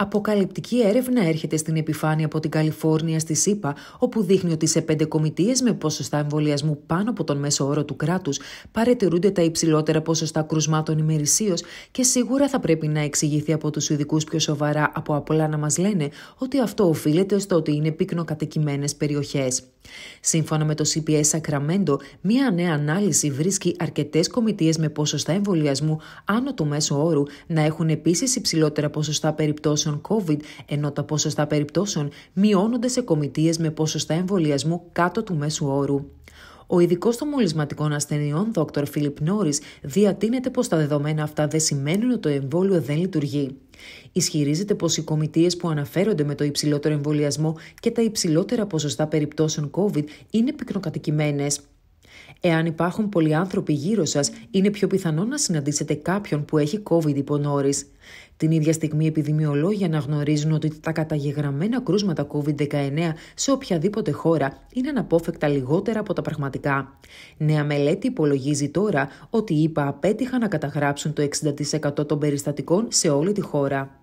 Αποκαλυπτική έρευνα έρχεται στην επιφάνεια από την Καλιφόρνια στη ΣΥΠΑ, όπου δείχνει ότι σε πέντε κομιτείες με ποσοστά εμβολιασμού πάνω από τον μέσο όρο του κράτους παρατηρούνται τα υψηλότερα ποσοστά κρουσμάτων ημερησίως και σίγουρα θα πρέπει να εξηγηθεί από τους ειδικούς πιο σοβαρά από απλά να μας λένε ότι αυτό οφείλεται στο ότι είναι πυκνοκατοικημένες περιοχές. Σύμφωνα με το CPS Sacramento, μία νέα ανάλυση βρίσκει αρκετές κομιτείες με ποσοστά εμβολιασμού άνω του μέσου όρου να έχουν επίσης υψηλότερα ποσοστά περιπτώσεων COVID, ενώ τα ποσοστά περιπτώσεων μειώνονται σε κομιτείες με ποσοστά εμβολιασμού κάτω του μέσου όρου. Ο ειδικός των μολυσματικών ασθενειών, Δόκτωρ Φίλιπ Νόρις, διατείνεται πως τα δεδομένα αυτά δεν σημαίνουν ότι το εμβόλιο δεν λειτουργεί. Ισχυρίζεται πως οι κομιτείες που αναφέρονται με το υψηλότερο εμβολιασμό και τα υψηλότερα ποσοστά περιπτώσεων COVID είναι πυκνοκατοικημένες. Εάν υπάρχουν πολλοί άνθρωποι γύρω σας, είναι πιο πιθανό να συναντήσετε κάποιον που έχει COVID υπονόρη. Την ίδια στιγμή, οι επιδημιολόγοι αναγνωρίζουν ότι τα καταγεγραμμένα κρούσματα COVID-19 σε οποιαδήποτε χώρα είναι αναπόφευκτα λιγότερα από τα πραγματικά. Νέα μελέτη υπολογίζει τώρα ότι οι ΙΠΑ απέτυχαν να καταγράψουν το 60% των περιστατικών σε όλη τη χώρα.